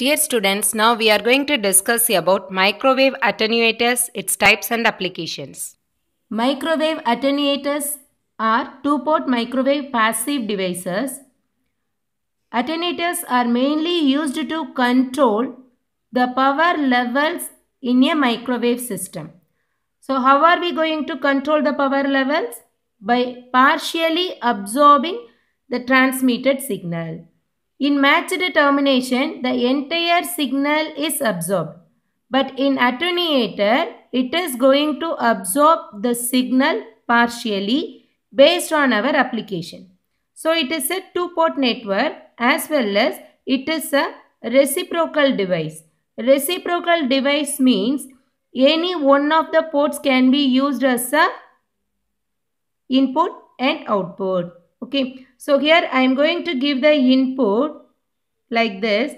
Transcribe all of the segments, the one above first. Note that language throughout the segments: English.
Dear students, now we are going to discuss about microwave attenuators, its types and applications. Microwave attenuators are two-port microwave passive devices. Attenuators are mainly used to control the power levels in a microwave system. So how are we going to control the power levels? By partially absorbing the transmitted signal. In matched termination, the entire signal is absorbed. But in attenuator, it is going to absorb the signal partially based on our application. So it is a two-port network as well as it is a reciprocal device. Reciprocal device means any one of the ports can be used as a input and output. Okay. So here I am going to give the input like this.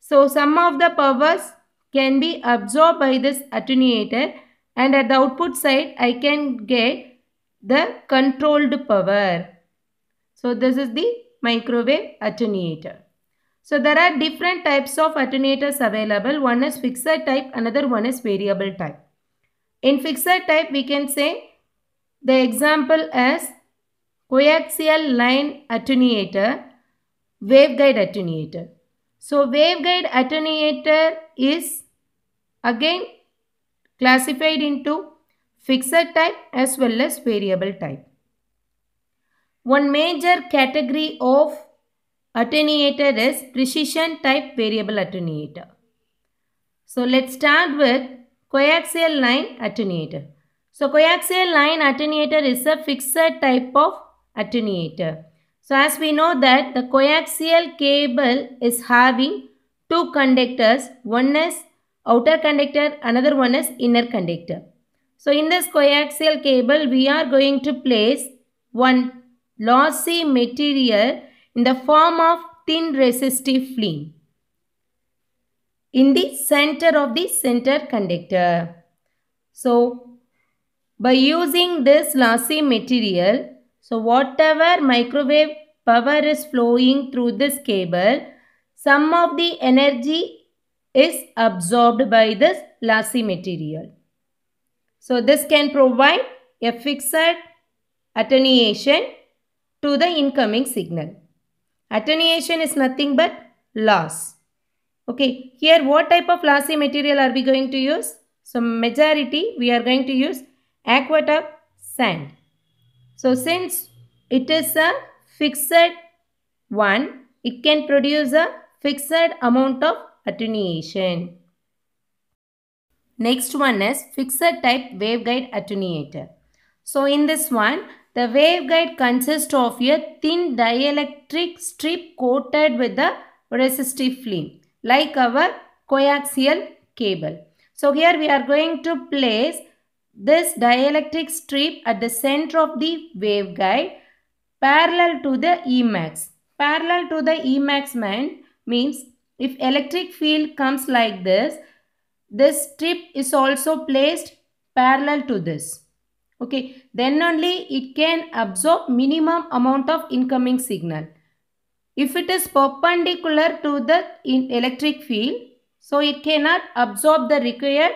So some of the powers can be absorbed by this attenuator and at the output side I can get the controlled power. So this is the microwave attenuator. So there are different types of attenuators available. One is fixer type, another one is variable type. In fixer type we can say the example as coaxial line attenuator, waveguide attenuator. So waveguide attenuator is again classified into fixed type as well as variable type. One major category of attenuator is precision type variable attenuator. So let's start with coaxial line attenuator. So coaxial line attenuator is a fixed type of attenuator. So as we know that the coaxial cable is having two conductors, one is outer conductor, another one is inner conductor. So in this coaxial cable, we are going to place one lossy material in the form of thin resistive film in the center of the center conductor. So by using this lossy material, so whatever microwave power is flowing through this cable, some of the energy is absorbed by this lossy material. So this can provide a fixed attenuation to the incoming signal. Attenuation is nothing but loss. Okay, here what type of lossy material are we going to use? So majority we are going to use aqua tub sand. So since it is a fixed one, it can produce a fixed amount of attenuation. Next one is fixed type waveguide attenuator. So in this one, the waveguide consists of a thin dielectric strip coated with a resistive film like our coaxial cable. So here we are going to place this dielectric strip at the center of the waveguide parallel to the Emax. Parallel to the Emax meant, means if electric field comes like this, this strip is also placed parallel to this. Okay, then only it can absorb minimum amount of incoming signal. If it is perpendicular to the electric field, so it cannot absorb the required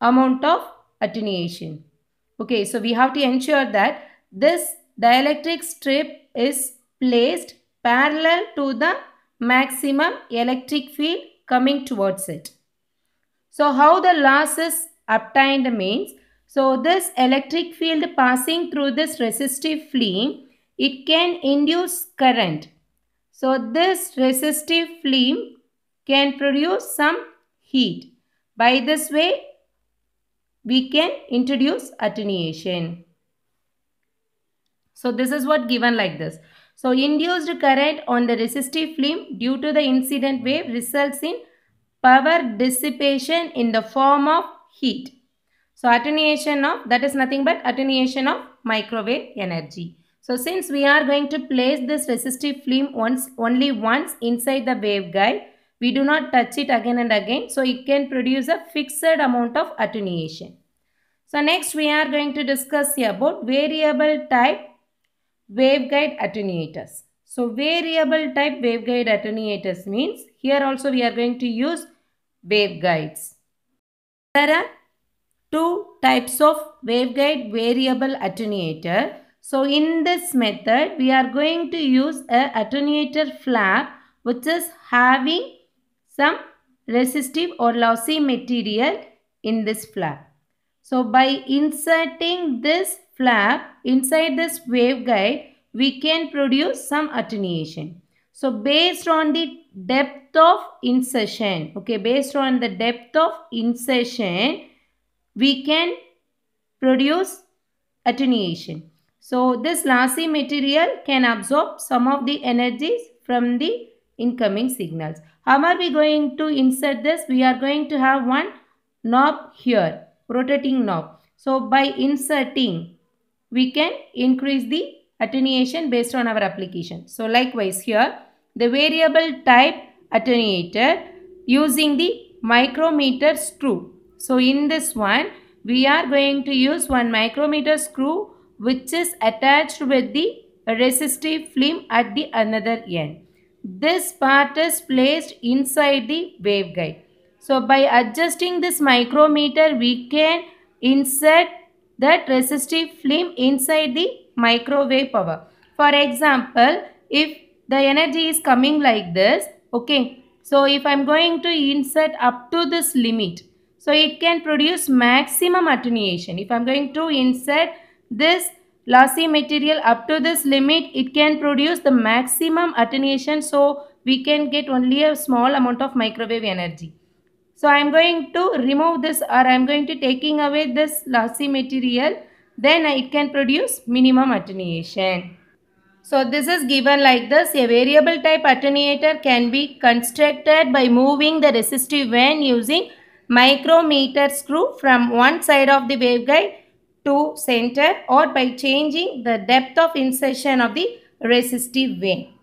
amount of attenuation. Okay, so we have to ensure that this dielectric strip is placed parallel to the maximum electric field coming towards it. So how the loss is obtained means, so this electric field passing through this resistive flame, it can induce current. So this resistive flame can produce some heat. By this way, we can introduce attenuation. So this is what given like this. So induced current on the resistive film due to the incident wave results in power dissipation in the form of heat. So attenuation of, that is nothing but attenuation of microwave energy. So since we are going to place this resistive film once, only once inside the waveguide, we do not touch it again and again. So it can produce a fixed amount of attenuation. So next we are going to discuss about variable type waveguide attenuators. So variable type waveguide attenuators means here also we are going to use waveguides. There are two types of waveguide variable attenuator. So in this method we are going to use a attenuator flap which is having some resistive or lossy material in this flap. So by inserting this flap inside this waveguide, we can produce some attenuation. So based on the depth of insertion, okay, based on the depth of insertion, we can produce attenuation. So this lossy material can absorb some of the energies from the incoming signals. How are we going to insert this? We are going to have one knob here, rotating knob. So by inserting, we can increase the attenuation based on our application. So likewise here, the variable type attenuator using the micrometer screw. So in this one, we are going to use one micrometer screw which is attached with the resistive film at the another end. This part is placed inside the waveguide. So by adjusting this micrometer we can insert that resistive film inside the microwave power. For example, if the energy is coming like this, okay, so if I am going to insert up to this limit, so it can produce maximum attenuation. If I am going to insert this lossy material up to this limit it can produce the maximum attenuation so we can get only a small amount of microwave energy. So I am going to remove this or I am going to taking away this lossy material then it can produce minimum attenuation. So this is given like this. A variable type attenuator can be constructed by moving the resistive van using micrometer screw from one side of the waveguide to center or by changing the depth of insertion of the resistive vein.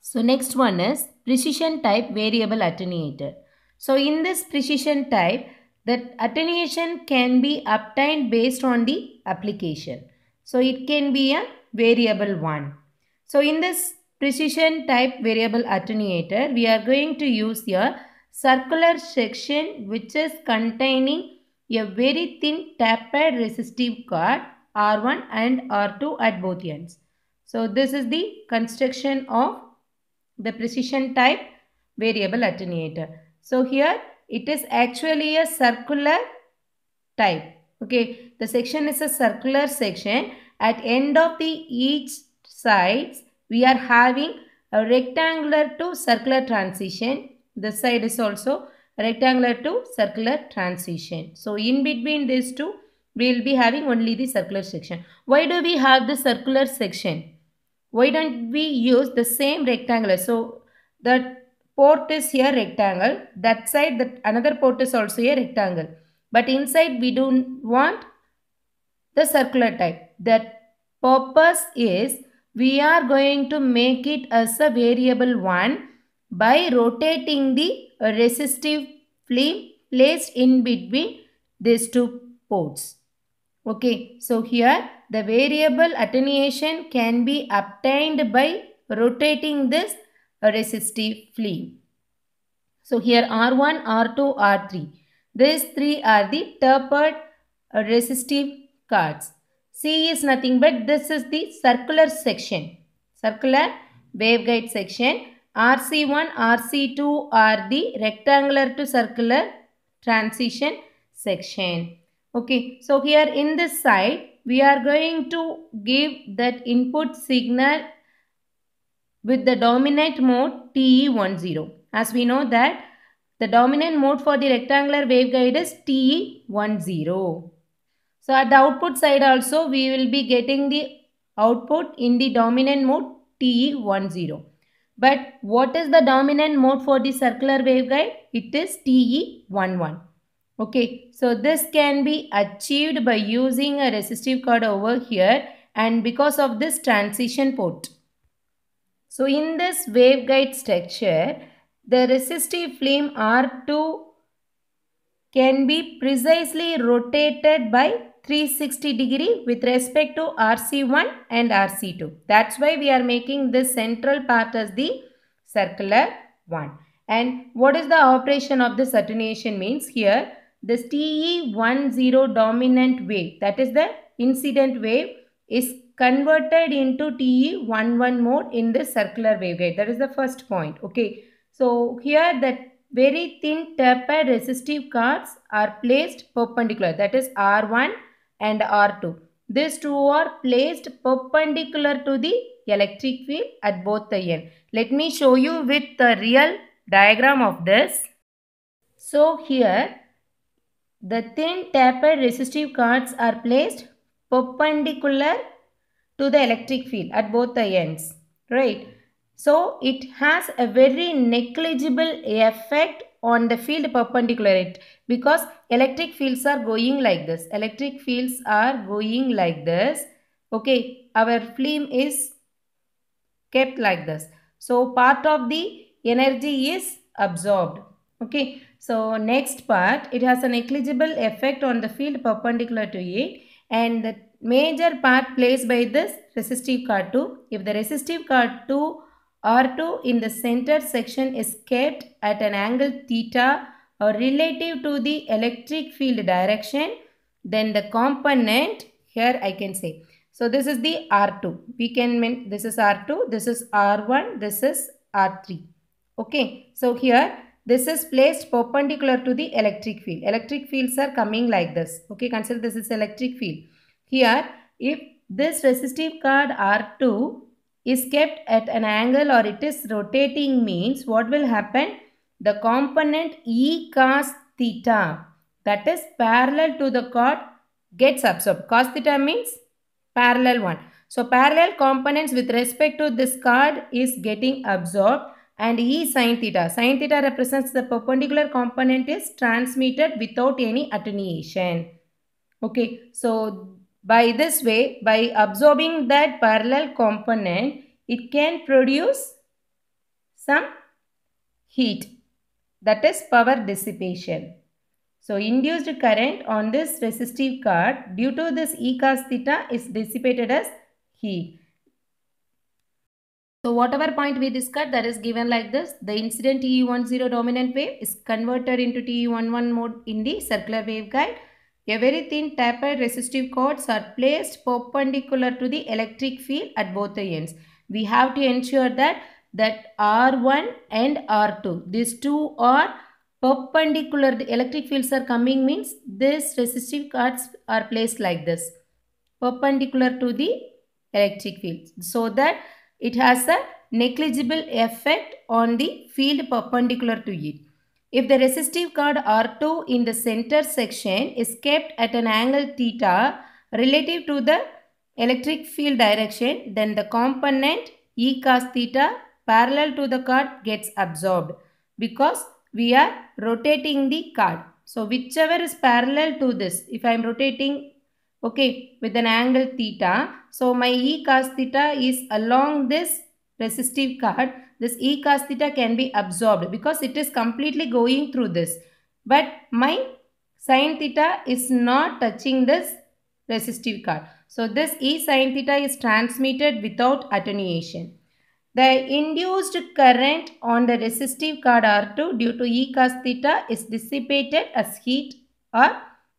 So next one is precision type variable attenuator. So in this precision type, the attenuation can be obtained based on the application. So it can be a variable one. So in this precision type variable attenuator, we are going to use a circular section which is containing a very thin tapered resistive card R1 and R2 at both ends. So this is the construction of the precision type variable attenuator. So here it is actually a circular type. Okay, the section is a circular section. At end of the each sides, we are having a rectangular to circular transition. This side is also rectangular to circular transition. So in between these two, we will be having only the circular section. Why do we have the circular section? Why don't we use the same rectangular? So that port is here rectangle. That side, that another port is also a rectangle. But inside we don't want the circular type. That purpose is we are going to make it as a variable 1 by rotating the resistive film placed in between these two ports. Okay, so here the variable attenuation can be obtained by rotating this resistive film. So here R1, R2, R3. These three are the tapered resistive cards. C is nothing but this is the circular section, circular waveguide section RC1, RC2 are the rectangular to circular transition section. Okay, so here in this side, we are going to give that input signal with the dominant mode TE10. As we know that the dominant mode for the rectangular waveguide is TE10. So at the output side also, we will be getting the output in the dominant mode TE10. But what is the dominant mode for the circular waveguide? It is TE11. Okay, so this can be achieved by using a resistive cord over here and because of this transition port. So in this waveguide structure, the resistive flame R2 can be precisely rotated by 360 degree with respect to RC1 and RC2. That's why we are making this central part as the circular one. And what is the operation of the attenuation means here? This TE10 dominant wave that is the incident wave is converted into TE11 mode in the circular waveguide. That is the first point. Okay. So here the very thin tapered resistive cards are placed perpendicular that is R1 and R2. These two are placed perpendicular to the electric field at both the end. Let me show you with the real diagram of this. So here the thin tapered resistive cards are placed perpendicular to the electric field at both the ends, right? So it has a very negligible effect on the field perpendicular it because electric fields are going like this electric fields are going like this okay our flame is kept like this so part of the energy is absorbed okay so next part it has a negligible effect on the field perpendicular to it and the major part plays by this resistive card 2 if the resistive card 2 R2 in the center section is kept at an angle theta or relative to the electric field direction. Then the component here I can say. So this is the R2. We can mean this is R2, this is R1, this is R3. Okay. So here this is placed perpendicular to the electric field. Electric fields are coming like this. Okay. Consider this is electric field. Here if this resistive card R2 is kept at an angle or it is rotating means what will happen? The component E cos theta that is parallel to the chord gets absorbed. Cos theta means parallel one. So parallel components with respect to this chord is getting absorbed and E sine theta. Sine theta represents the perpendicular component is transmitted without any attenuation. Okay, so by this way, by absorbing that parallel component, it can produce some heat that is power dissipation. So induced current on this resistive card due to this E cos theta is dissipated as heat. So whatever point we discussed that is given like this, the incident TE10 dominant wave is converted into TE11 mode in the circular waveguide a very thin tapered resistive cords are placed perpendicular to the electric field at both the ends. We have to ensure that that R1 and R2, these two are perpendicular, the electric fields are coming means these resistive cords are placed like this, perpendicular to the electric field so that it has a negligible effect on the field perpendicular to it. If the resistive card R2 in the center section is kept at an angle theta relative to the electric field direction, then the component E cos theta parallel to the card gets absorbed because we are rotating the card. So whichever is parallel to this, if I am rotating okay with an angle theta, so my E cos theta is along this resistive card this e cos theta can be absorbed because it is completely going through this. But my sine theta is not touching this resistive card. So this E sine theta is transmitted without attenuation. The induced current on the resistive card R2 due to E cos theta is dissipated as heat or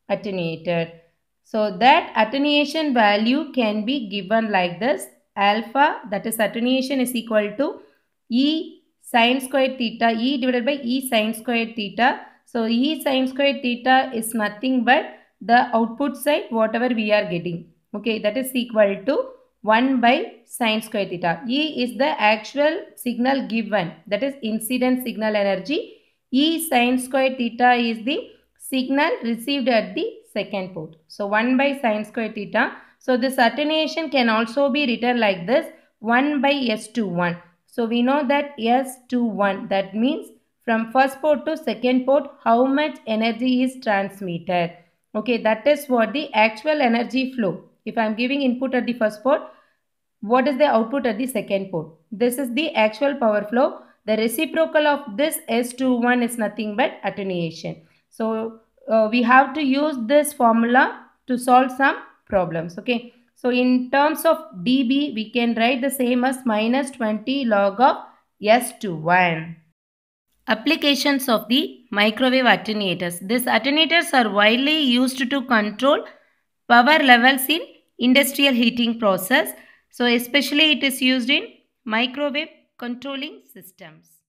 attenuated. So that attenuation value can be given like this. Alpha that is attenuation is equal to e sine square theta, e divided by e sine square theta. So e sine square theta is nothing but the output side whatever we are getting. Okay, that is equal to 1 by sine square theta. E is the actual signal given that is incident signal energy. E sine square theta is the signal received at the second port. So 1 by sine square theta. So this attenuation can also be written like this 1 by s one. So we know that S21 that means from first port to second port how much energy is transmitted. Okay that is what the actual energy flow. If I am giving input at the first port what is the output at the second port. This is the actual power flow. The reciprocal of this S21 is nothing but attenuation. So uh, we have to use this formula to solve some problems. Okay. So in terms of dB, we can write the same as minus 20 log of S to 1. Applications of the microwave attenuators. These attenuators are widely used to control power levels in industrial heating process. So especially it is used in microwave controlling systems.